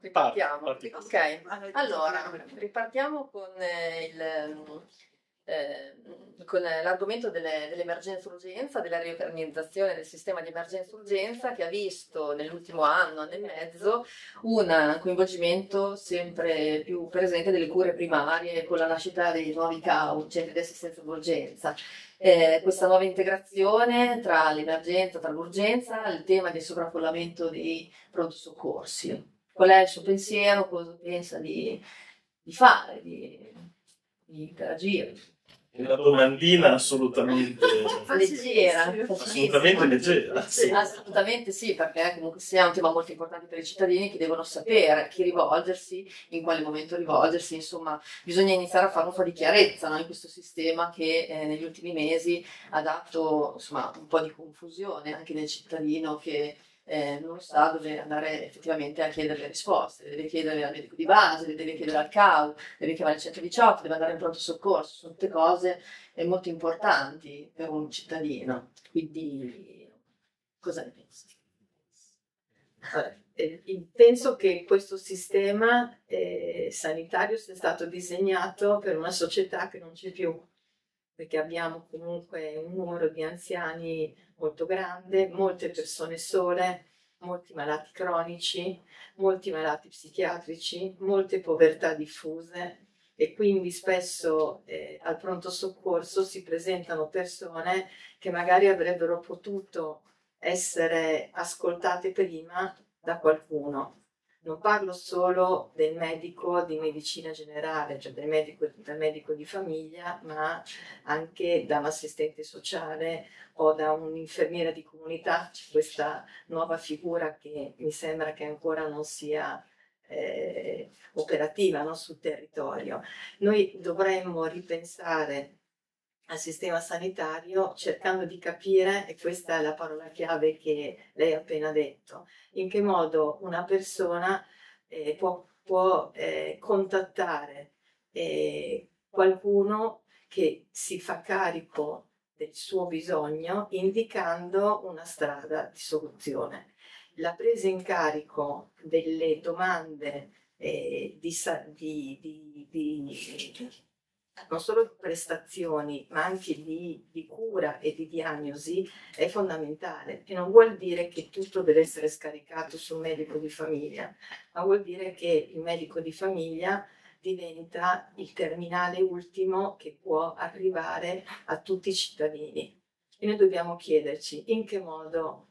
Ripartiamo. ok, allora ripartiamo con, eh, il, ehm, eh, con l'argomento delle, dell'emergenza-urgenza, della riorganizzazione del sistema di emergenza-urgenza che ha visto nell'ultimo anno, anno e mezzo, un coinvolgimento sempre più presente delle cure primarie con la nascita dei nuovi CAU, centri di assistenza d'urgenza. Eh, questa nuova integrazione tra l'emergenza, tra l'urgenza, il tema del sovraffollamento dei pronto soccorsi qual è il suo pensiero, cosa pensa di, di fare, di, di interagire. Una domandina assolutamente leggera, assolutamente leggera. Sì. Assolutamente sì, perché comunque sia un tema molto importante per i cittadini che devono sapere a chi rivolgersi, in quale momento rivolgersi, insomma bisogna iniziare a fare un po' di chiarezza no? in questo sistema che eh, negli ultimi mesi ha dato insomma, un po' di confusione anche nel cittadino che eh, non sa dove andare effettivamente a chiedere le risposte, deve chiedere al medico di base, deve chiedere al CAU, deve chiamare il 118, deve andare in pronto soccorso, sono tutte cose eh, molto importanti per un cittadino. Quindi cosa ne pensi? eh, penso che questo sistema eh, sanitario sia stato disegnato per una società che non c'è più, perché abbiamo comunque un numero di anziani molto grande, molte persone sole, molti malati cronici, molti malati psichiatrici, molte povertà diffuse e quindi spesso eh, al pronto soccorso si presentano persone che magari avrebbero potuto essere ascoltate prima da qualcuno non parlo solo del medico di medicina generale, cioè del medico, del medico di famiglia, ma anche da un assistente sociale o da un'infermiera di comunità, c'è questa nuova figura che mi sembra che ancora non sia eh, operativa no? sul territorio. Noi dovremmo ripensare al sistema sanitario cercando di capire, e questa è la parola chiave che lei ha appena detto, in che modo una persona eh, può, può eh, contattare eh, qualcuno che si fa carico del suo bisogno indicando una strada di soluzione. La presa in carico delle domande eh, di, di, di, di non solo di prestazioni, ma anche di, di, cura e di diagnosi, è fondamentale, che non vuol dire che tutto deve essere scaricato sul medico di famiglia, ma vuol dire che il medico di famiglia diventa il terminale ultimo che può arrivare a tutti i cittadini. E noi dobbiamo chiederci in che modo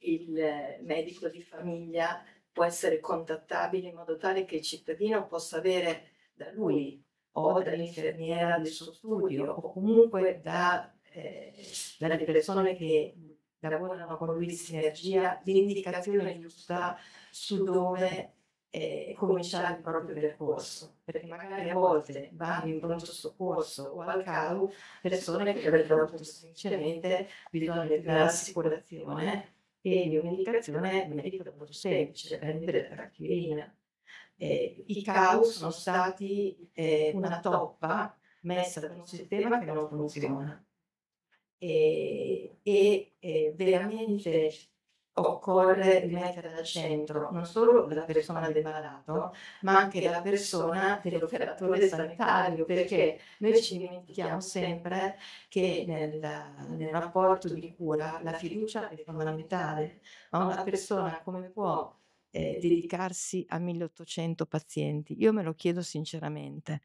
il medico di famiglia può essere contattabile in modo tale che il cittadino possa avere da lui o dall'infermiera del suo studio o comunque da, eh, dalle persone che lavorano con lui di sinergia l'indicazione giusta su dove eh, cominciare il proprio percorso, perché magari a volte vanno in pronto soccorso o al CAU persone che avrebbero potuto semplicemente bisogno un'assicurazione e di un'indicazione medica molto semplice, prendere la tachipirina eh, i caos sono stati eh, una toppa messa da un sistema che non funziona. E, e veramente occorre rimettere al centro non solo la persona del malato, ma anche la persona dell'operatore sanitario, perché noi ci dimentichiamo sempre che nel, nel rapporto di cura la fiducia è fondamentale, ma una persona come può eh, dedicarsi a 1800 pazienti? Io me lo chiedo sinceramente.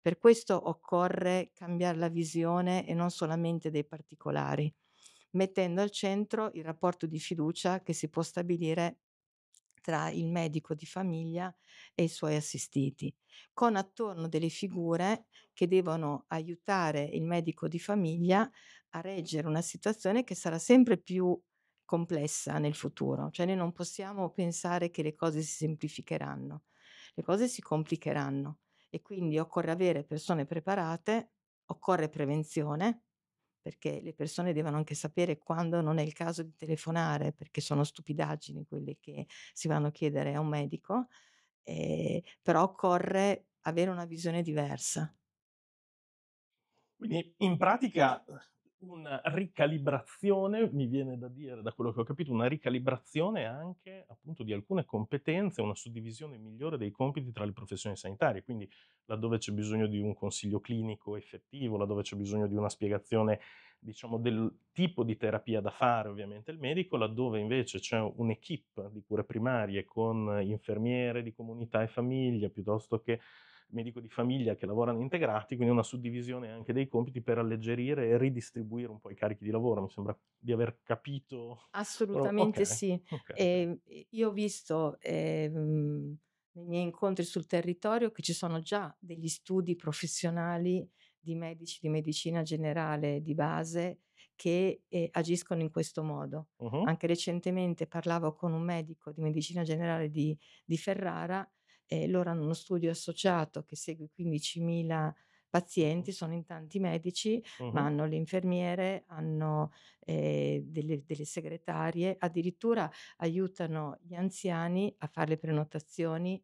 Per questo occorre cambiare la visione e non solamente dei particolari, mettendo al centro il rapporto di fiducia che si può stabilire tra il medico di famiglia e i suoi assistiti, con attorno delle figure che devono aiutare il medico di famiglia a reggere una situazione che sarà sempre più complessa nel futuro, cioè noi non possiamo pensare che le cose si semplificheranno, le cose si complicheranno e quindi occorre avere persone preparate, occorre prevenzione, perché le persone devono anche sapere quando non è il caso di telefonare, perché sono stupidaggini quelle che si vanno a chiedere a un medico, eh, però occorre avere una visione diversa. Quindi in pratica una ricalibrazione, mi viene da dire da quello che ho capito, una ricalibrazione anche appunto di alcune competenze, una suddivisione migliore dei compiti tra le professioni sanitarie, quindi laddove c'è bisogno di un consiglio clinico effettivo, laddove c'è bisogno di una spiegazione diciamo del tipo di terapia da fare ovviamente il medico, laddove invece c'è un'equipe di cure primarie con infermiere di comunità e famiglia piuttosto che medico di famiglia che lavorano integrati, quindi una suddivisione anche dei compiti per alleggerire e ridistribuire un po' i carichi di lavoro, mi sembra di aver capito. Assolutamente okay. sì. Okay. Eh, io ho visto eh, nei miei incontri sul territorio che ci sono già degli studi professionali di medici di medicina generale di base che eh, agiscono in questo modo. Uh-huh. Anche recentemente parlavo con un medico di medicina generale di, di Ferrara eh, loro hanno uno studio associato che segue 15.000 pazienti, sono in tanti medici, uh-huh. ma hanno le infermiere, hanno eh, delle, delle, segretarie, addirittura aiutano gli anziani a fare le prenotazioni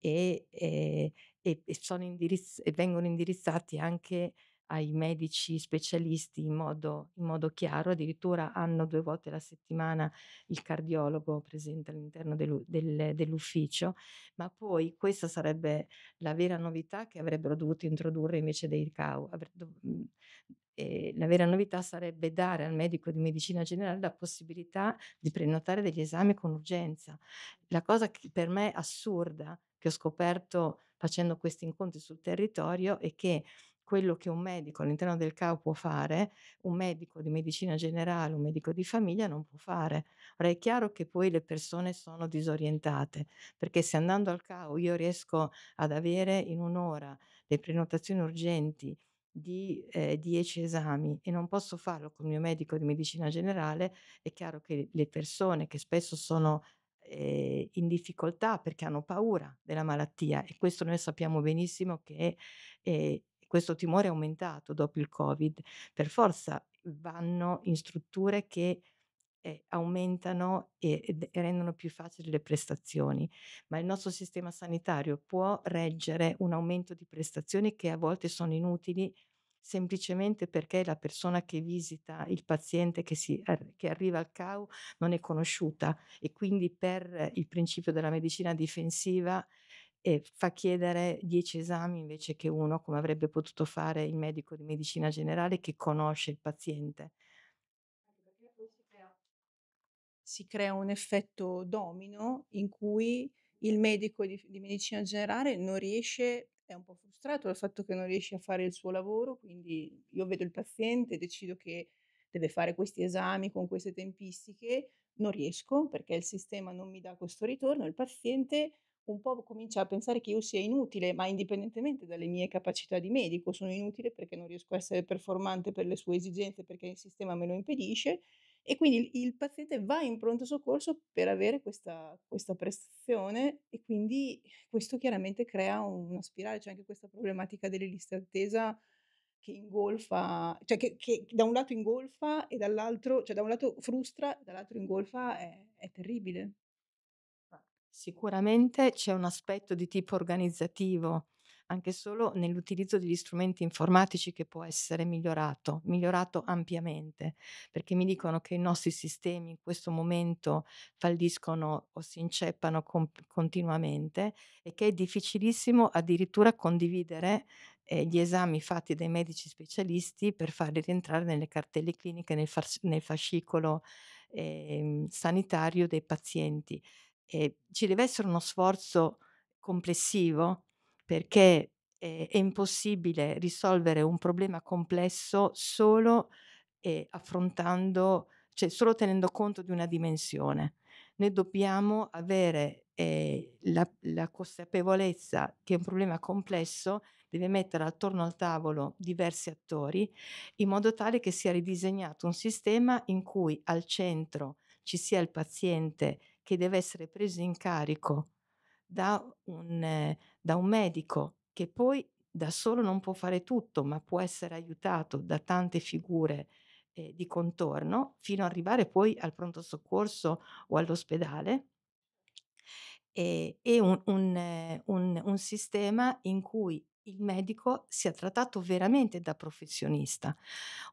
e, ehm, e, e, e indirizz- vengono indirizzati anche ai medici specialisti in modo, in modo chiaro, addirittura hanno due volte alla settimana il cardiologo presente all'interno del, del, dell'ufficio, ma poi questa sarebbe la vera novità che avrebbero dovuto introdurre invece dei CAU. E mm, eh, la vera novità sarebbe dare al medico di medicina generale la possibilità di prenotare degli esami con urgenza. La cosa che per me è assurda, che ho scoperto facendo questi incontri sul territorio, è che quello che un medico all'interno del CAO può fare, un medico di medicina generale, un medico di famiglia non può fare. Ora è chiaro che poi le persone sono disorientate, perché se andando al CAO io riesco ad avere in un'ora le prenotazioni urgenti di 10 eh, esami e non posso farlo con il mio medico di medicina generale, è chiaro che le persone che spesso sono eh, in difficoltà perché hanno paura della malattia e questo noi sappiamo benissimo che è, eh, questo timore è aumentato dopo il Covid, per forza mhmm, vanno in strutture che eh, aumentano e, e, rendono più facili le prestazioni, ma il nostro sistema sanitario può reggere un aumento di prestazioni che a volte sono inutili semplicemente perché la persona che visita il paziente che, si, che arriva al CAU non è conosciuta e quindi per il principio della medicina difensiva e fa chiedere dieci esami invece che uno, come avrebbe potuto fare il medico di medicina generale che conosce il paziente. Si crea un effetto domino in cui il medico di, di medicina generale non riesce, è un po' frustrato dal fatto che non riesce a fare il suo lavoro, quindi io vedo il paziente, decido che deve fare questi esami con queste tempistiche, non riesco perché il sistema non mi dà questo ritorno, il paziente un po' comincia a pensare che io sia inutile, ma indipendentemente dalle mie capacità di medico, sono inutile perché non riesco a essere performante per le sue esigenze, perché il sistema me lo impedisce, e quindi il, il paziente va in pronto soccorso per avere questa, questa prestazione e quindi questo chiaramente crea una spirale, c'è anche questa problematica delle liste attesa che ingolfa, cioè che, che, da un lato ingolfa e dall'altro, cioè da un lato frustra, dall'altro ingolfa, è, è terribile. Sicuramente c'è un aspetto di tipo organizzativo, anche solo nell'utilizzo degli strumenti informatici che può essere migliorato, migliorato ampiamente, perché mi dicono che i nostri sistemi in questo momento falliscono o si inceppano com- continuamente e che è difficilissimo addirittura condividere eh, gli esami fatti dai medici specialisti per farli rientrare nelle cartelle cliniche, nel, fas- nel fascicolo eh, sanitario dei pazienti eh, ci deve essere uno sforzo complessivo perché eh, è impossibile risolvere un problema complesso solo eh, affrontando, cioè solo tenendo conto di una dimensione. Noi dobbiamo avere eh, la, la consapevolezza che un problema complesso deve mettere attorno al tavolo diversi attori in modo tale che sia ridisegnato un sistema in cui al centro ci sia il paziente che deve essere preso in carico da un, eh, da un medico che poi da solo non può fare tutto, ma può essere aiutato da tante figure eh, di contorno fino ad arrivare poi al pronto soccorso o all'ospedale e, e un, un, eh, un, un sistema in cui il medico sia trattato veramente da professionista.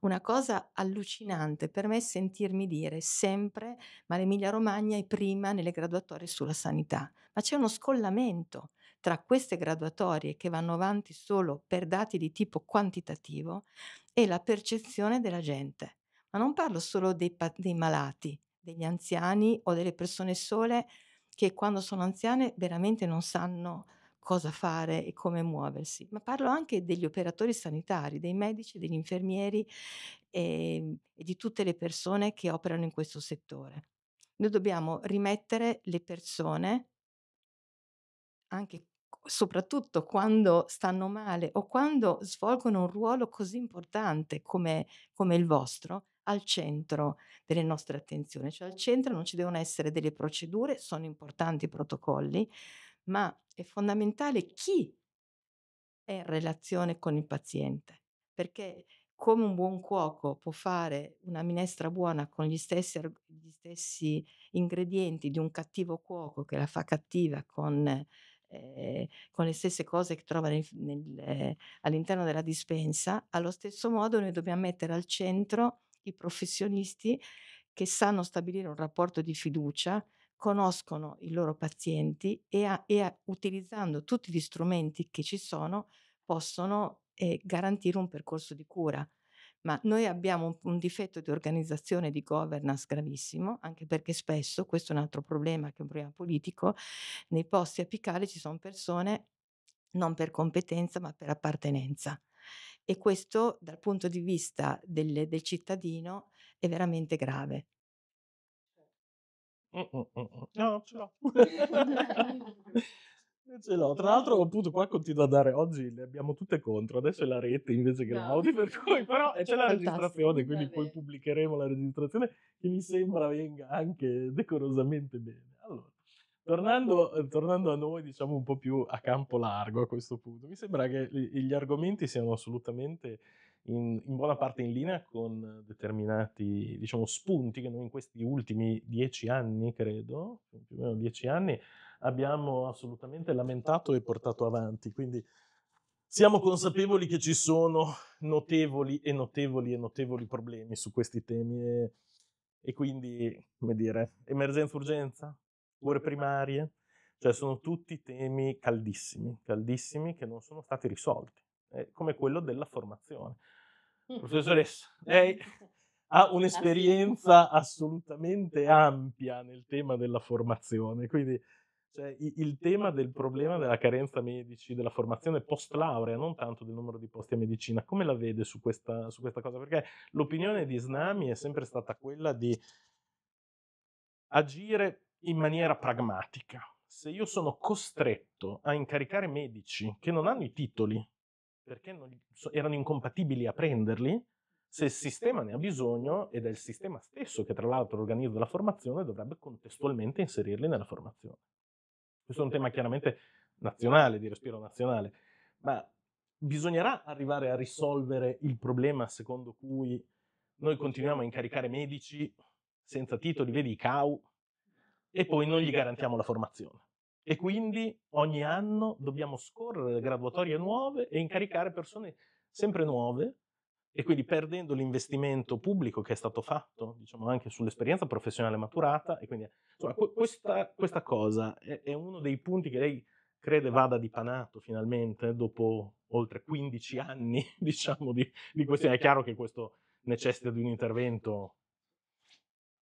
Una cosa allucinante per me è sentirmi dire sempre, ma l'Emilia Romagna è prima nelle graduatorie sulla sanità, ma c'è uno scollamento tra queste graduatorie che vanno avanti solo per dati di tipo quantitativo e la percezione della gente. Ma non parlo solo dei, dei malati, degli anziani o delle persone sole che quando sono anziane veramente non sanno cosa fare e come muoversi, ma parlo anche degli operatori sanitari, dei medici, degli infermieri e, ehm, e di tutte le persone che operano in questo settore. Noi dobbiamo rimettere le persone, anche soprattutto quando stanno male o quando svolgono un ruolo così importante come, come il vostro, al centro delle nostre attenzioni, cioè al centro non ci devono essere delle procedure, sono importanti i protocolli, ma è fondamentale chi è in relazione con il paziente, perché come un buon cuoco può fare una minestra buona con gli stessi, gli stessi ingredienti di un cattivo cuoco che la fa cattiva con, eh, con le stesse cose che trova nel, nel, eh, all'interno della dispensa, allo stesso modo noi dobbiamo mettere al centro i professionisti che sanno stabilire un rapporto di fiducia, conoscono i loro pazienti e, a, e a, utilizzando tutti gli strumenti che ci sono possono eh, garantire un percorso di cura. Ma noi abbiamo un, un difetto di organizzazione e di governance gravissimo, anche perché spesso, questo è un altro problema che è un problema politico, nei posti apicali ci sono persone non per competenza ma per appartenenza e questo dal punto di vista del, del cittadino è veramente grave. Mm, mm, mm, no, ce l'ho. ce l'ho. Tra l'altro, appunto, qua continua a dare oggi le abbiamo tutte contro. Adesso è la rete invece che no. l'Audi, per cui però c'è la registrazione, quindi poi pubblicheremo la registrazione che mi sembra venga anche decorosamente bene. Tornando, ehm, tornando, a noi, diciamo un po' più a campo largo a questo punto, mi sembra che gli argomenti siano assolutamente in, in buona parte in linea con determinati diciamo, spunti che noi in questi ultimi dieci anni, credo, più o meno dieci anni, abbiamo assolutamente lamentato e portato avanti. Quindi siamo consapevoli che ci sono notevoli e notevoli e notevoli problemi su questi temi. E, e quindi, come dire, emergenza-urgenza? cure primarie, cioè sono tutti temi caldissimi, caldissimi che non sono stati risolti, eh, come quello della formazione. Mm, mm, mm. Professoressa, lei ha un'esperienza assolutamente ampia nel tema della formazione, quindi cioè, il tema del problema della carenza medici, della formazione post laurea, non tanto del numero di posti a medicina, come la vede su questa, su questa cosa? Perché l'opinione di Snami è sempre stata quella di agire in maniera pragmatica. Se io sono costretto a incaricare medici che non hanno i titoli perché erano incompatibili a prenderli, se il sistema ne ha bisogno, ed è il sistema stesso che tra l'altro organizza la formazione, dovrebbe contestualmente inserirli nella formazione. Questo è un tema chiaramente nazionale, di respiro nazionale, ma bisognerà arrivare a risolvere il problema secondo cui noi continuiamo a incaricare medici senza titoli, vedi i CAU, e poi non gli garantiamo la formazione. E quindi ogni anno dobbiamo scorrere graduatorie nuove e incaricare persone sempre nuove e quindi perdendo l'investimento pubblico che è stato fatto, diciamo anche sull'esperienza professionale maturata, e quindi insomma, questa, questa, cosa è, è, uno dei punti che lei crede vada dipanato finalmente dopo oltre 15 anni, diciamo, di, di questione. È chiaro che questo necessita di un intervento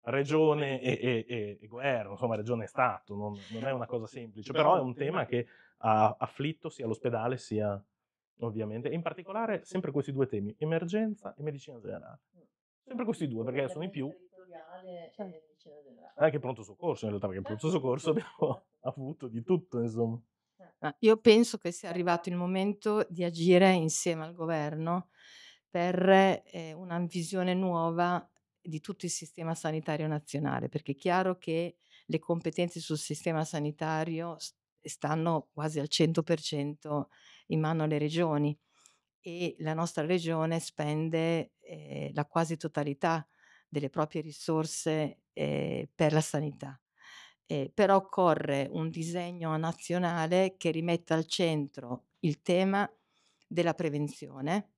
regione e, e, e, governo, insomma regione e Stato, non, non, è una esatto, cosa semplice, però è un tema che ha afflitto sia l'ospedale sia ovviamente, in particolare sempre questi due temi, emergenza e medicina generale. Mm. Sempre questi due, perché sono i più... Anche pronto soccorso, in realtà, perché ah, pronto soccorso abbiamo avuto di tutto, insomma. Eh. Ah, io penso che sia arrivato il momento di agire insieme al governo per eh, una visione nuova di tutto il sistema sanitario nazionale, perché è chiaro che le competenze sul sistema sanitario stanno quasi al 100% in mano alle regioni e la nostra regione spende eh, la quasi totalità delle proprie risorse eh, per la sanità. Eh, però occorre un disegno nazionale che rimetta al centro il tema della prevenzione,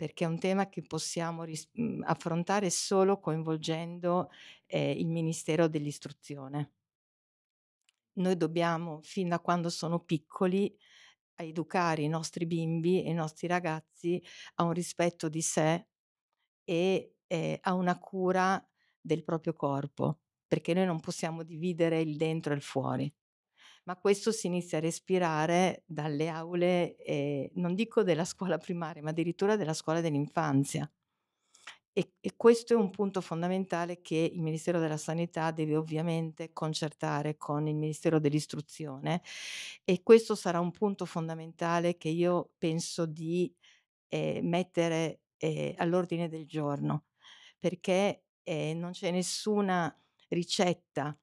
perché è un tema che possiamo ris- mhmm, affrontare solo coinvolgendo eh, il Ministero dell'Istruzione. Noi dobbiamo, fin da quando sono piccoli, educare i nostri bimbi e i nostri ragazzi a un rispetto di sé e eh, a una cura del proprio corpo, perché noi non possiamo dividere il dentro e il fuori ma questo si inizia a respirare dalle aule, eh, non dico della scuola primaria, ma addirittura della scuola dell'infanzia. E, e, questo è un punto fondamentale che il Ministero della Sanità deve ovviamente concertare con il Ministero dell'Istruzione e questo sarà un punto fondamentale che io penso di eh, mettere eh, all'ordine del giorno, perché eh, non c'è nessuna ricetta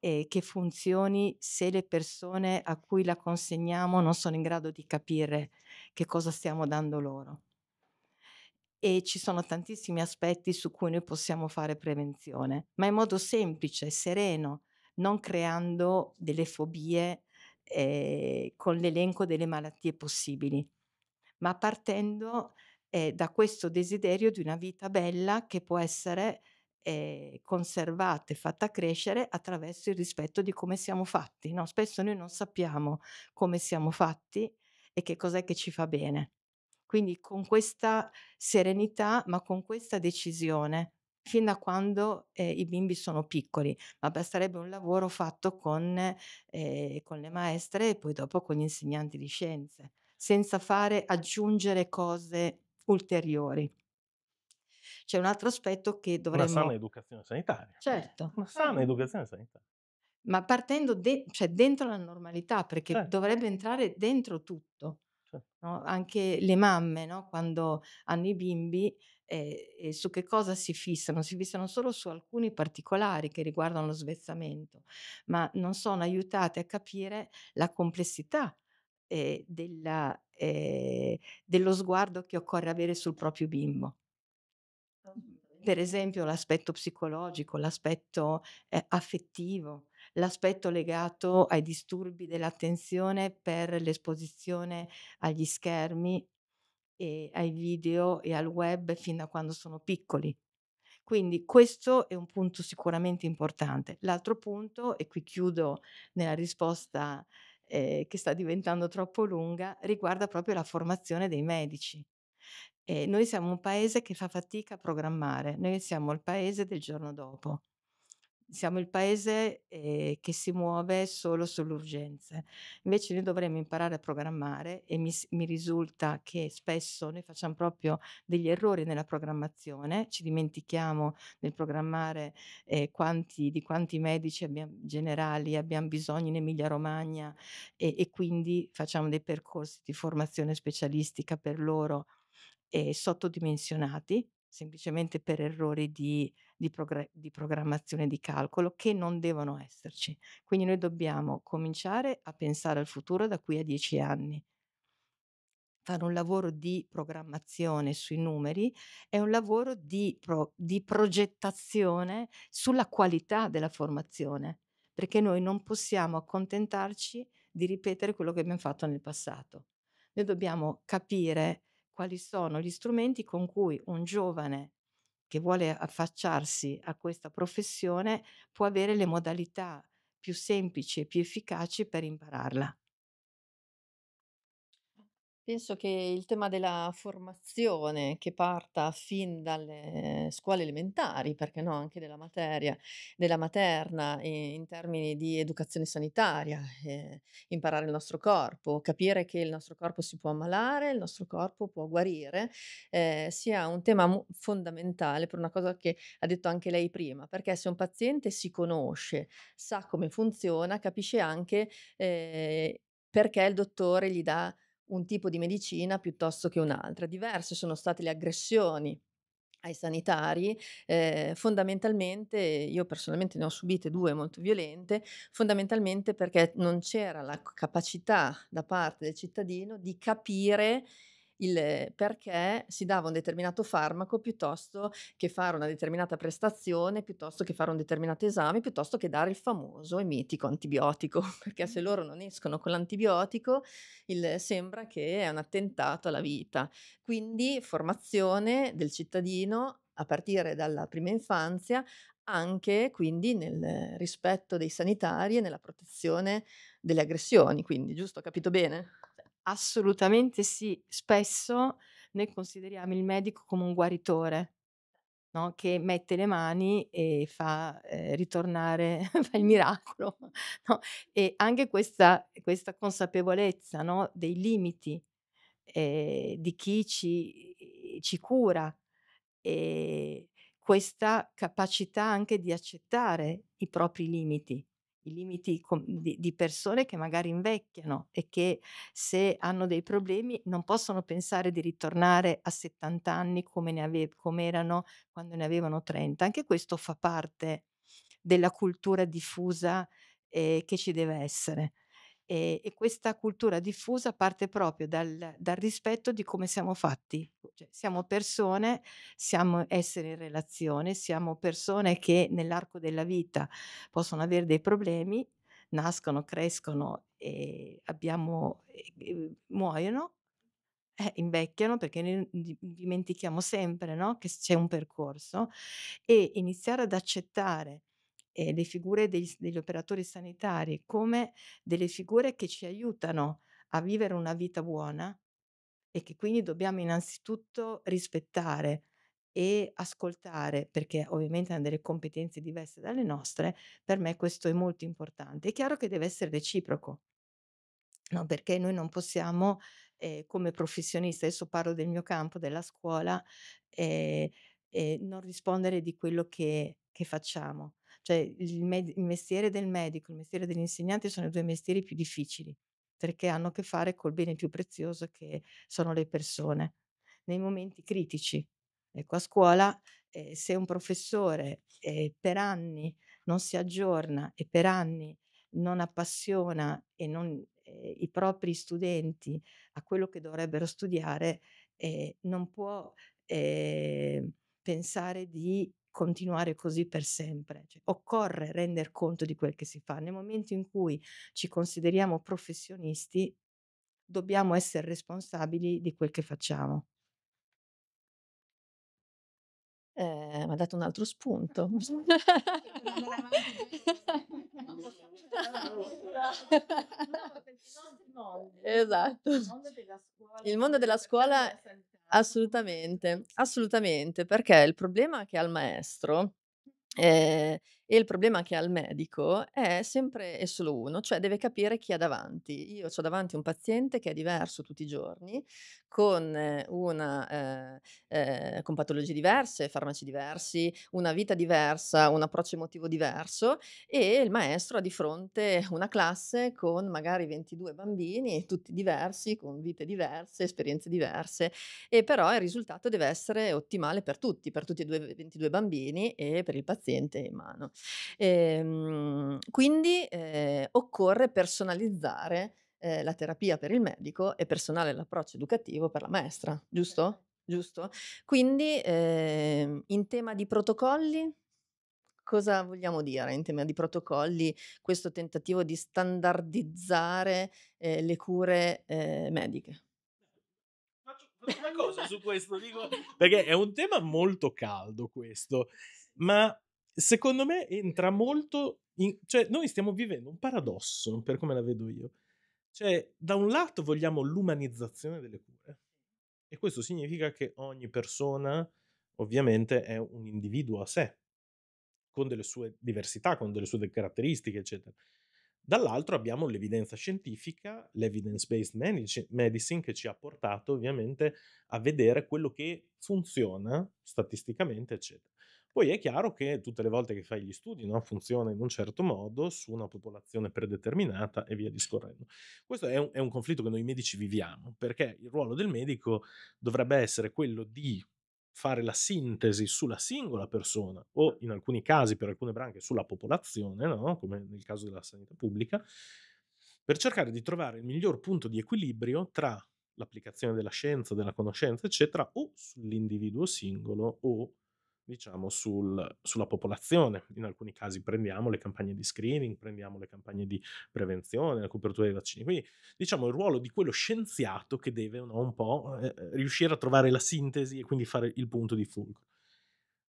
eh, che funzioni se le persone a cui la consegniamo non sono in grado di capire che cosa stiamo dando loro. E ci sono tantissimi aspetti su cui noi possiamo fare prevenzione, ma in modo semplice, sereno, non creando delle fobie eh, con l'elenco delle malattie possibili, ma partendo eh, da questo desiderio di una vita bella che può essere eh, conservata e fatta crescere attraverso il rispetto di come siamo fatti. No? Spesso noi non sappiamo come siamo fatti e che cos'è che ci fa bene. Quindi con questa serenità, ma con questa decisione, fin da quando eh, i bimbi sono piccoli, ma basterebbe un lavoro fatto con, eh, con le maestre e poi dopo con gli insegnanti di scienze, senza fare aggiungere cose ulteriori c'è un altro aspetto che dovremmo... Una sana educazione sanitaria. Certo. Una eh. sana educazione sanitaria. Ma partendo de- cioè dentro la normalità, perché certo. dovrebbe entrare dentro tutto. Certo. No? Anche le mamme, no? quando hanno i bimbi, eh, eh, su che cosa si fissano? Si fissano solo su alcuni particolari che riguardano lo svezzamento, ma non sono aiutate a capire la complessità eh, della, eh, dello sguardo che occorre avere sul proprio bimbo per esempio l'aspetto psicologico, l'aspetto eh, affettivo, l'aspetto legato ai disturbi dell'attenzione per l'esposizione agli schermi e ai video e al web fin da quando sono piccoli. Quindi questo è un punto sicuramente importante. L'altro punto, e qui chiudo nella risposta eh, che sta diventando troppo lunga, riguarda proprio la formazione dei medici. Eh, noi siamo un paese che fa fatica a programmare, noi siamo il paese del giorno dopo, siamo il paese eh, che si muove solo sulle urgenze. Invece noi dovremmo imparare a programmare e mi, mi, risulta che spesso noi facciamo proprio degli errori nella programmazione, ci dimentichiamo nel programmare eh, quanti, di quanti medici abbiamo, generali abbiamo bisogno in Emilia Romagna e, e quindi facciamo dei percorsi di formazione specialistica per loro e sottodimensionati, semplicemente per errori di, di, progr- di, programmazione di calcolo che non devono esserci. Quindi noi dobbiamo cominciare a pensare al futuro da qui a dieci anni. Fare un lavoro di programmazione sui numeri è un lavoro di, pro- di progettazione sulla qualità della formazione, perché noi non possiamo accontentarci di ripetere quello che abbiamo fatto nel passato. Noi dobbiamo capire quali sono gli strumenti con cui un giovane che vuole affacciarsi a questa professione può avere le modalità più semplici e più efficaci per impararla. Penso che il tema della formazione che parta fin dalle scuole elementari, perché no, anche della materia, della materna eh, in termini di educazione sanitaria, eh, imparare il nostro corpo, capire che il nostro corpo si può ammalare, il nostro corpo può guarire, eh, sia un tema mo- fondamentale per una cosa che ha detto anche lei prima, perché se un paziente si conosce, sa come funziona, capisce anche eh, perché il dottore gli dà un tipo di medicina piuttosto che un'altra. Diverse sono state le aggressioni ai sanitari, eh, fondamentalmente, io personalmente ne ho subite due molto violente, fondamentalmente perché non c'era la capacità da parte del cittadino di capire il eh, perché si dava un determinato farmaco piuttosto che fare una determinata prestazione, piuttosto che fare un determinato esame, piuttosto che dare il famoso e mitico antibiotico, perché se loro non escono con l'antibiotico il, eh, sembra che è un attentato alla vita. Quindi formazione del cittadino a partire dalla prima infanzia, anche quindi nel rispetto dei sanitari e nella protezione delle aggressioni, quindi giusto, capito bene? Assolutamente sì, spesso noi consideriamo il medico come un guaritore, no? che mette le mani e fa eh, ritornare, fa il miracolo. No? E anche questa, questa consapevolezza no? dei limiti eh, di chi ci, ci cura e questa capacità anche di accettare i propri limiti i limiti di, di persone che magari invecchiano e che se hanno dei problemi non possono pensare di ritornare a 70 anni come, ne ave- come erano quando ne avevano 30. Anche questo fa parte della cultura diffusa eh, che ci deve essere. E, e, questa cultura diffusa parte proprio dal, dal rispetto di come siamo fatti. Cioè, siamo persone, siamo esseri in relazione, siamo persone che nell'arco della vita possono avere dei problemi, nascono, crescono e, abbiamo, e, e muoiono. Eh, invecchiano perché noi dimentichiamo sempre no? che c'è un percorso e iniziare ad accettare eh, le figure dei, degli operatori sanitari come delle figure che ci aiutano a vivere una vita buona e che quindi dobbiamo innanzitutto rispettare e ascoltare, perché ovviamente hanno delle competenze diverse dalle nostre, per me questo è molto importante. È chiaro che deve essere reciproco, no? perché noi non possiamo, eh, come professionista, adesso parlo del mio campo, della scuola, eh, eh, non rispondere di quello che, che facciamo. Cioè il, med- il mestiere del medico, il mestiere dell'insegnante sono i due mestieri più difficili perché hanno a che fare col bene più prezioso che sono le persone nei momenti critici. Ecco, a scuola eh, se un professore eh, per anni non si aggiorna e per anni non appassiona e non, eh, i propri studenti a quello che dovrebbero studiare, eh, non può eh, pensare di continuare così per sempre. Cioè, occorre render conto di quel che si fa. Nel momento in cui ci consideriamo professionisti, dobbiamo essere responsabili di quel che facciamo. Eh, mi ha dato un altro spunto. esatto. Il mondo della scuola Assolutamente, assolutamente, perché il problema che ha il maestro eh, e il problema che ha il medico è sempre e solo uno, cioè deve capire chi ha davanti. Io ho davanti un paziente che è diverso tutti i giorni, con, eh, una, eh, eh, con patologie diverse, farmaci diversi, una vita diversa, un approccio emotivo diverso e il maestro ha di fronte una classe con magari 22 bambini, tutti diversi, con vite diverse, esperienze diverse e però il risultato deve essere ottimale per tutti, per tutti e due 22 bambini e per il paziente in mano. E, ehm, quindi eh, occorre personalizzare eh, la terapia per il medico e personale l'approccio educativo per la maestra, giusto? Giusto? Quindi eh, in tema di protocolli, cosa vogliamo dire in tema di protocolli, questo tentativo di standardizzare eh, le cure eh, mediche? Faccio una cosa su questo, dico, perché è un tema molto caldo questo, ma secondo me entra molto in, cioè noi stiamo vivendo un paradosso, per come la vedo io, cioè, da un lato vogliamo l'umanizzazione delle cure, e questo significa che ogni persona, ovviamente, è un individuo a sé, con delle sue diversità, con delle sue caratteristiche, eccetera. Dall'altro abbiamo l'evidenza scientifica, l'evidence-based medicine che ci ha portato ovviamente a vedere quello che funziona statisticamente, eccetera. Poi è chiaro che tutte le volte che fai gli studi no, funziona in un certo modo su una popolazione predeterminata e via discorrendo. Questo è un, è un conflitto che noi medici viviamo, perché il ruolo del medico dovrebbe essere quello di fare la sintesi sulla singola persona o in alcuni casi per alcune branche sulla popolazione, no? come nel caso della sanità pubblica, per cercare di trovare il miglior punto di equilibrio tra l'applicazione della scienza, della conoscenza, eccetera, o sull'individuo singolo o diciamo, sul, sulla popolazione. In alcuni casi prendiamo le campagne di screening, prendiamo le campagne di prevenzione, la copertura dei vaccini. Quindi, diciamo, il ruolo di quello scienziato che deve no, un po' eh, riuscire a trovare la sintesi e quindi fare il punto di fulcro.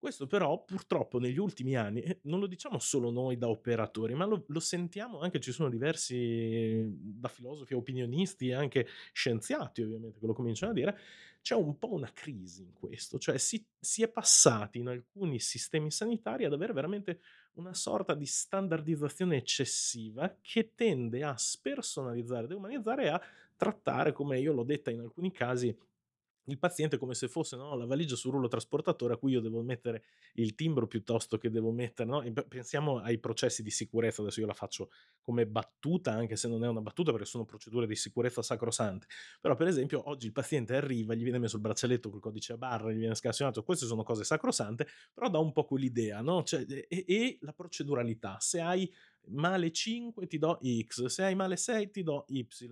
Questo però purtroppo negli ultimi anni, eh, non lo diciamo solo noi da operatori, ma lo, lo sentiamo anche, ci sono diversi da filosofi, opinionisti e anche scienziati ovviamente che lo cominciano a dire, c'è un po' una crisi in questo, cioè si, si è passati in alcuni sistemi sanitari ad avere veramente una sorta di standardizzazione eccessiva che tende a spersonalizzare, deumanizzare e a trattare, come io l'ho detta in alcuni casi, il paziente come se fosse no, la valigia sul rullo trasportatore a cui io devo mettere il timbro piuttosto che devo mettere. No? Pensiamo ai processi di sicurezza, adesso io la faccio come battuta, anche se non è una battuta perché sono procedure di sicurezza sacrosante. Però per esempio oggi il paziente arriva, gli viene messo il braccialetto col codice a barra, gli viene scansionato, queste sono cose sacrosante, però dà un po' quell'idea, no? cioè, e, e la proceduralità, se hai male 5 ti do X, se hai male 6 ti do Y, se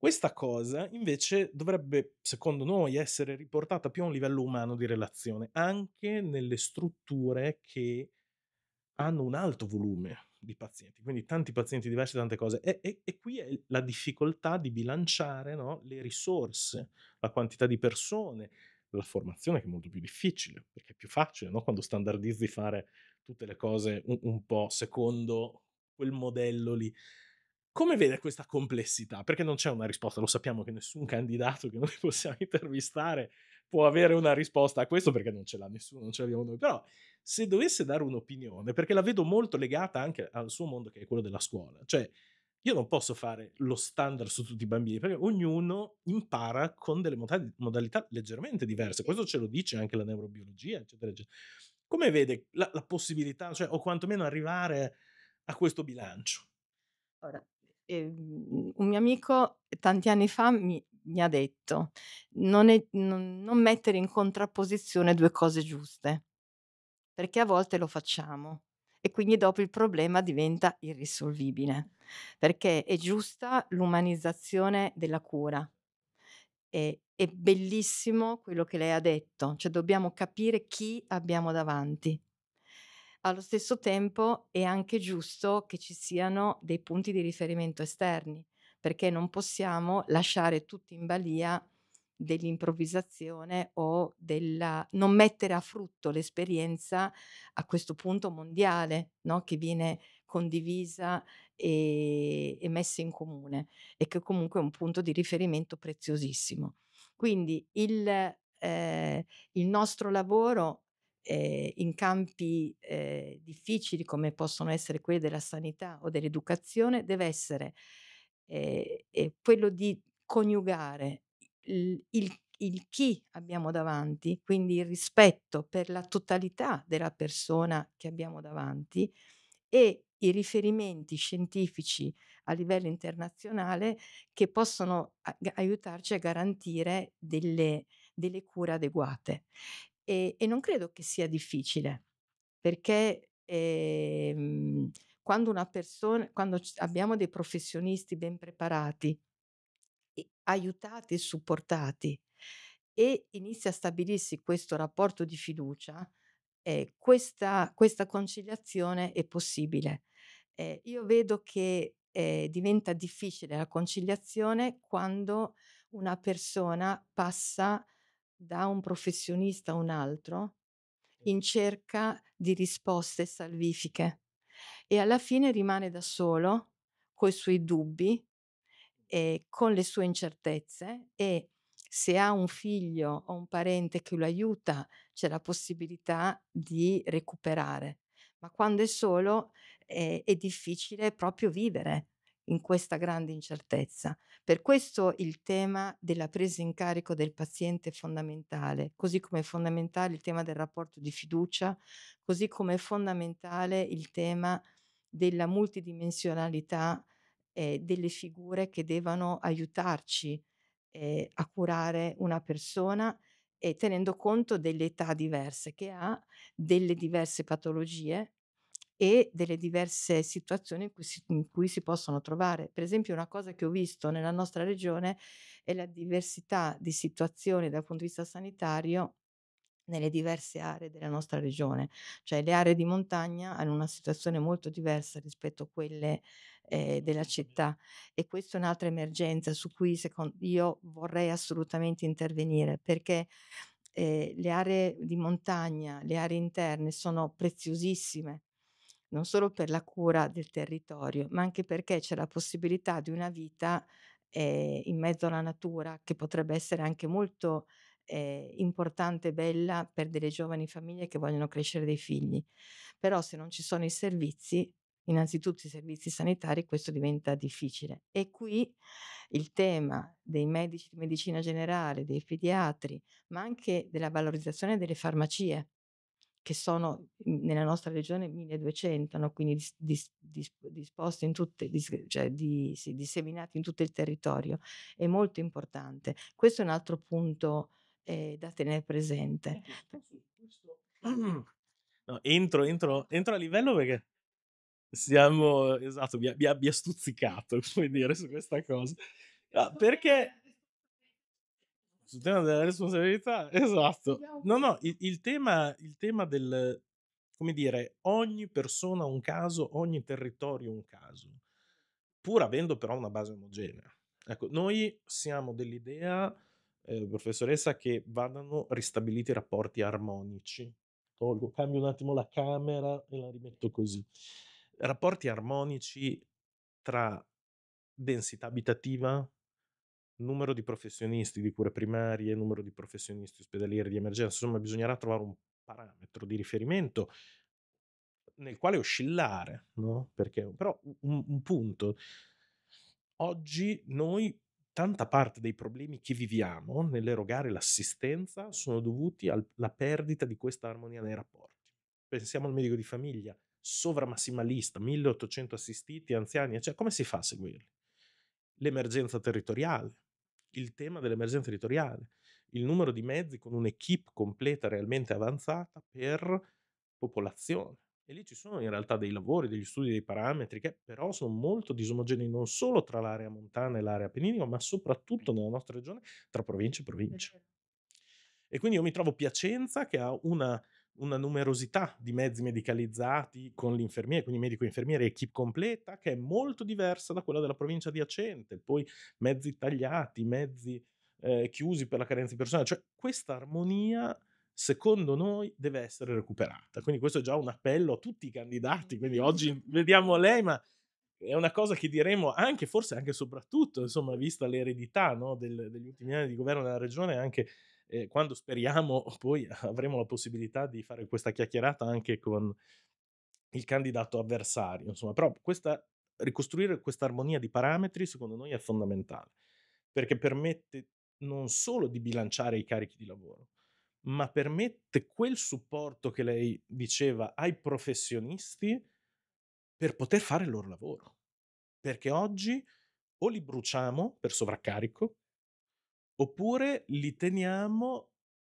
questa cosa invece dovrebbe, secondo noi, essere riportata più a un livello umano di relazione, anche nelle strutture che hanno un alto volume di pazienti, quindi tanti pazienti diversi, tante cose. E, e, e qui è la difficoltà di bilanciare no, le risorse, la quantità di persone, la formazione che è molto più difficile, perché è più facile no? quando standardizzi fare tutte le cose un, un po' secondo quel modello lì. Come vede questa complessità? Perché non c'è una risposta, lo sappiamo che nessun candidato che noi possiamo intervistare può avere una risposta a questo perché non ce l'ha nessuno, non ce l'abbiamo noi, però se dovesse dare un'opinione, perché la vedo molto legata anche al suo mondo che è quello della scuola, cioè io non posso fare lo standard su tutti i bambini perché ognuno impara con delle modalità leggermente diverse, questo ce lo dice anche la neurobiologia, eccetera, eccetera. Come vede la, la possibilità, cioè, o quantomeno arrivare a questo bilancio? Ora, eh, un mio amico tanti anni fa mi, mi ha detto non, è, non, non mettere in contrapposizione due cose giuste, perché a volte lo facciamo e quindi dopo il problema diventa irrisolvibile, perché è giusta l'umanizzazione della cura. È, è bellissimo quello che lei ha detto, cioè dobbiamo capire chi abbiamo davanti allo stesso tempo è anche giusto che ci siano dei punti di riferimento esterni, perché non possiamo lasciare tutti in balia dell'improvvisazione o della non mettere a frutto l'esperienza a questo punto mondiale no? che viene condivisa e, e messa in comune e che comunque è un punto di riferimento preziosissimo. Quindi il, eh, il nostro lavoro eh, in campi eh, difficili come possono essere quelli della sanità o dell'educazione deve essere eh, quello di coniugare il, il, il, chi abbiamo davanti, quindi il rispetto per la totalità della persona che abbiamo davanti e i riferimenti scientifici a livello internazionale che possono aiutarci a garantire delle, delle cure adeguate. E, e non credo che sia difficile, perché eh, quando una persona, quando abbiamo dei professionisti ben preparati, aiutati e supportati, e inizia a stabilirsi questo rapporto di fiducia, eh, questa, questa, conciliazione è possibile. Eh, io vedo che eh, diventa difficile la conciliazione quando una persona passa da un professionista a un altro in cerca di risposte salvifiche e alla fine rimane da solo con i suoi dubbi e con le sue incertezze e se ha un figlio o un parente che lo aiuta c'è la possibilità di recuperare, ma quando è solo è, eh, è difficile proprio vivere in questa grande incertezza. Per questo il tema della presa in carico del paziente è fondamentale, così come è fondamentale il tema del rapporto di fiducia, così come è fondamentale il tema della multidimensionalità eh, delle figure che devono aiutarci eh, a curare una persona e tenendo conto delle età diverse che ha, delle diverse patologie e delle diverse situazioni in cui, si, in cui, si, possono trovare. Per esempio una cosa che ho visto nella nostra regione è la diversità di situazioni dal punto di vista sanitario nelle diverse aree della nostra regione, cioè le aree di montagna hanno una situazione molto diversa rispetto a quelle eh, della città e questa è un'altra emergenza su cui secondo, io vorrei assolutamente intervenire perché eh, le aree di montagna, le aree interne sono preziosissime non solo per la cura del territorio, ma anche perché c'è la possibilità di una vita eh, in mezzo alla natura che potrebbe essere anche molto eh, importante e bella per delle giovani famiglie che vogliono crescere dei figli. Però se non ci sono i servizi, innanzitutto i servizi sanitari, questo diventa difficile. E qui il tema dei medici di medicina generale, dei pediatri, ma anche della valorizzazione delle farmacie, che sono mhmm, nella nostra regione 1200, no? quindi dis, dis, disposti in tutte, dis, cioè di, sì, disseminati in tutto il territorio, è molto importante. Questo è un altro punto eh, da tenere presente. No, entro, entro, entro a livello perché siamo, esatto, mi, mi abbia stuzzicato, puoi dire, su questa cosa. No, perché sul tema della responsabilità, esatto. No, no, il, il, tema, il tema del, come dire, ogni persona un caso, ogni territorio un caso, pur avendo però una base omogenea. Ecco, noi siamo dell'idea, eh, professoressa, che vadano ristabiliti rapporti armonici. Tolgo, cambio un attimo la camera e la rimetto così. Rapporti armonici tra densità abitativa, numero di professionisti di cure primarie, numero di professionisti ospedalieri di emergenza, insomma bisognerà trovare un parametro di riferimento nel quale oscillare, no? Perché, però un, un punto, oggi noi tanta parte dei problemi che viviamo nell'erogare l'assistenza sono dovuti alla perdita di questa armonia nei rapporti. Pensiamo al medico di famiglia, sovramassimalista, 1800 assistiti, anziani, cioè come si fa a seguirli? L'emergenza territoriale, il tema dell'emergenza territoriale, il numero di mezzi con un'equipe completa realmente avanzata per popolazione. E lì ci sono in realtà dei lavori, degli studi, dei parametri che però sono molto disomogenei non solo tra l'area montana e l'area appenninica, ma soprattutto nella nostra regione tra province e province. E quindi io mi trovo Piacenza che ha una una numerosità di mezzi medicalizzati con l'infermiere, quindi medico e equip completa, che è molto diversa da quella della provincia adiacente, poi mezzi tagliati, mezzi eh, chiusi per la carenza di personale, cioè questa armonia secondo noi deve essere recuperata. Quindi questo è già un appello a tutti i candidati, quindi oggi vediamo lei, ma è una cosa che diremo anche, forse anche e soprattutto, insomma, vista l'eredità no, del, degli ultimi anni di governo della regione, anche eh, quando speriamo poi avremo la possibilità di fare questa chiacchierata anche con il candidato avversario. Insomma, però questa, ricostruire questa armonia di parametri secondo noi è fondamentale perché permette non solo di bilanciare i carichi di lavoro, ma permette quel supporto che lei diceva ai professionisti per poter fare il loro lavoro. Perché oggi o li bruciamo per sovraccarico, oppure li teniamo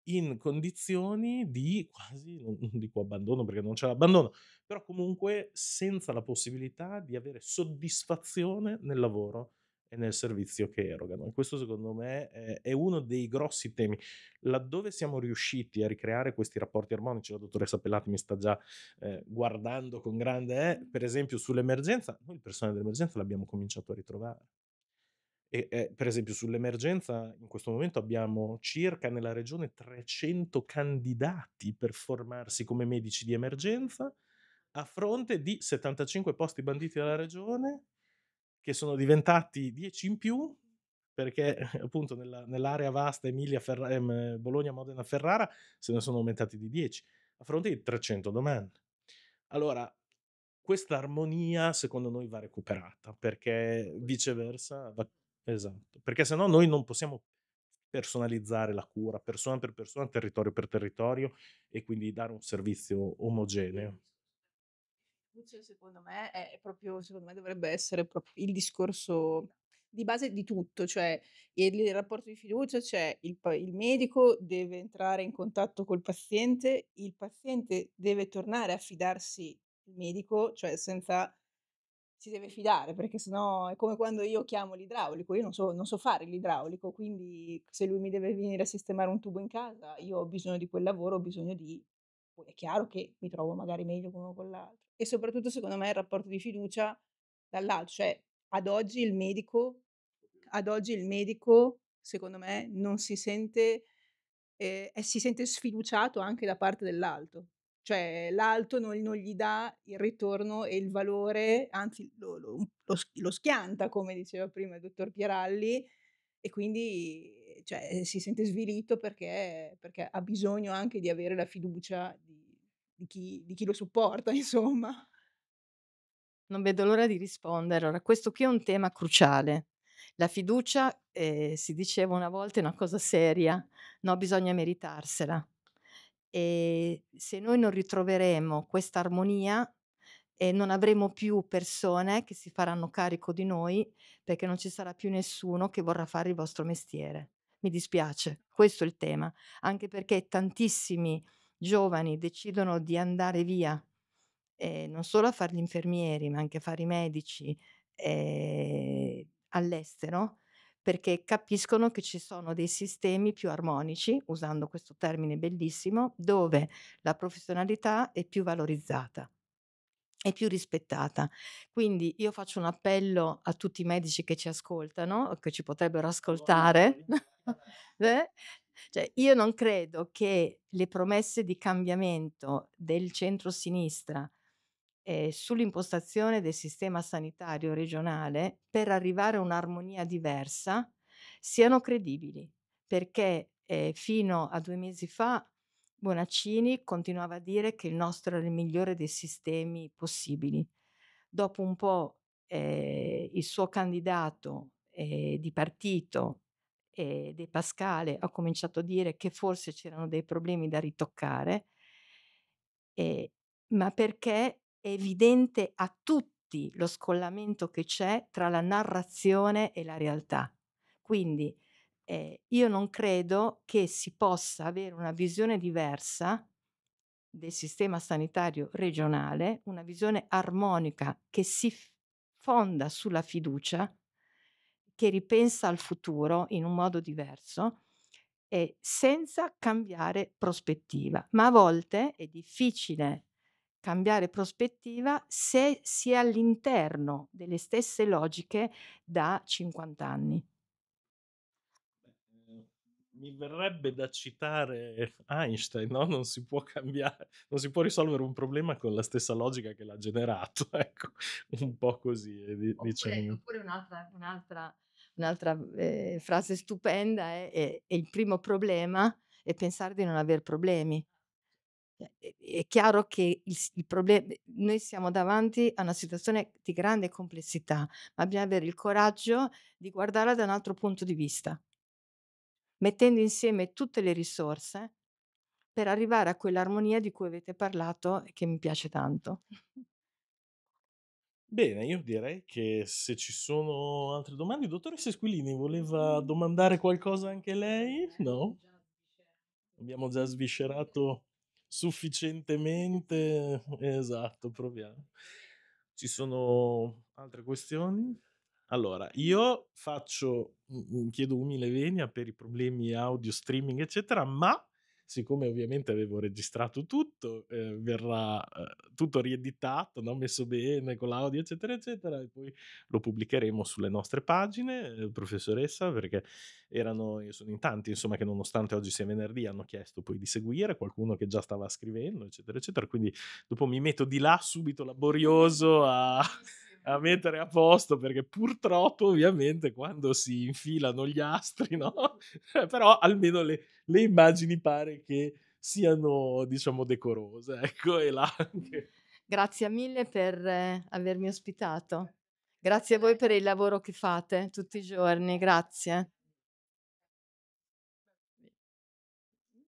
in condizioni di quasi, non dico abbandono perché non c'è l'abbandono, però comunque senza la possibilità di avere soddisfazione nel lavoro e nel servizio che erogano. E questo secondo me è uno dei grossi temi. Laddove siamo riusciti a ricreare questi rapporti armonici, la dottoressa Pelati mi sta già eh, guardando con grande, eh, per esempio sull'emergenza, noi il personale dell'emergenza l'abbiamo cominciato a ritrovare. E, eh, per esempio sull'emergenza in questo momento abbiamo circa nella regione 300 candidati per formarsi come medici di emergenza a fronte di 75 posti banditi dalla regione che sono diventati 10 in più perché appunto nella, nell'area vasta Emilia, Ferra, ehm, Bologna, Modena, Ferrara se ne sono aumentati di 10 a fronte di 300 domande. Allora, questa armonia secondo noi va recuperata perché viceversa va Esatto, perché sennò noi non possiamo personalizzare la cura persona per persona, territorio per territorio e quindi dare un servizio omogeneo. Secondo me, è proprio, secondo me dovrebbe essere proprio il discorso di base di tutto, cioè il, il rapporto di fiducia, cioè il, il, medico deve entrare in contatto col paziente, il paziente deve tornare a fidarsi del medico, cioè senza si deve fidare perché sennò è come quando io chiamo l'idraulico, io non so, non so fare l'idraulico, quindi se lui mi deve venire a sistemare un tubo in casa, io ho bisogno di quel lavoro, ho bisogno di... Poi è chiaro che mi trovo magari meglio con uno con l'altro. E soprattutto secondo me il rapporto di fiducia dall'altro, cioè ad oggi il medico, ad oggi il medico secondo me non si sente, eh, si sente sfiduciato anche da parte dell'altro cioè l'alto non, non, gli dà il ritorno e il valore, anzi lo, lo, lo schianta, come diceva prima il dottor Pieralli, e quindi cioè, si sente svilito perché, perché, ha bisogno anche di avere la fiducia di, di, chi, di chi lo supporta, insomma. Non vedo l'ora di rispondere. Allora, questo qui è un tema cruciale. La fiducia, eh, si diceva una volta, è una cosa seria, no? bisogna meritarsela. E se noi non ritroveremo questa armonia, e non avremo più persone che si faranno carico di noi perché non ci sarà più nessuno che vorrà fare il vostro mestiere. Mi dispiace, questo è il tema, anche perché tantissimi giovani decidono di andare via, eh, non solo a fare gli infermieri, ma anche a fare i medici eh, all'estero, perché capiscono che ci sono dei sistemi più armonici, usando questo termine bellissimo, dove la professionalità è più valorizzata è più rispettata. Quindi io faccio un appello a tutti i medici che ci ascoltano, che ci potrebbero ascoltare. Eh, cioè, io non credo che le promesse di cambiamento del centro-sinistra eh, sull'impostazione del sistema sanitario regionale per arrivare a un'armonia diversa siano credibili, perché eh, fino a due mesi fa Bonaccini continuava a dire che il nostro era il migliore dei sistemi possibili. Dopo un po' eh, il suo candidato eh, di partito eh, De Pascale ha cominciato a dire che forse c'erano dei problemi da ritoccare, eh, ma perché è evidente a tutti lo scollamento che c'è tra la narrazione e la realtà. Quindi eh, io non credo che si possa avere una visione diversa del sistema sanitario regionale, una visione armonica che si fonda sulla fiducia, che ripensa al futuro in un modo diverso e senza cambiare prospettiva. Ma a volte è difficile cambiare prospettiva se si è all'interno delle stesse logiche da 50 anni. Ehm, mi verrebbe da citare Einstein, no? Non si può cambiare, non si può risolvere un problema con la stessa logica che l'ha generato, ecco, un po' così. Eh, oppure, diciamo. oppure un'altra, un'altra, un'altra eh, frase stupenda è, è, è il primo problema è pensare di non aver problemi. Cioè, è chiaro che il, il problema, noi siamo davanti a una situazione di grande complessità, ma bisogna avere il coraggio di guardarla da un altro punto di vista, mettendo insieme tutte le risorse per arrivare a quell'armonia di cui avete parlato e che mi piace tanto. Bene, io direi che se ci sono altre domande, dottoressa Squilini voleva mm-hmm. domandare qualcosa anche lei? No? Abbiamo già sviscerato sufficientemente esatto, proviamo. Ci sono altre questioni? Allora, io faccio, mhmm, mhmm, chiedo umile venia per i problemi audio, streaming, eccetera, ma siccome ovviamente avevo registrato tutto, eh, verrà eh, tutto rieditato, no? messo bene con l'audio, eccetera, eccetera, e poi lo pubblicheremo sulle nostre pagine, eh, professoressa, perché erano, sono in tanti, insomma, che nonostante oggi sia venerdì, hanno chiesto poi di seguire qualcuno che già stava scrivendo, eccetera, eccetera. Quindi dopo mi metto di là subito laborioso a a mettere a posto perché purtroppo ovviamente quando si infilano gli astri, no? però almeno le, le immagini pare che siano diciamo decorose, ecco, e là anche. Grazie mille per eh, avermi ospitato. Grazie a voi per il lavoro che fate tutti i giorni, grazie.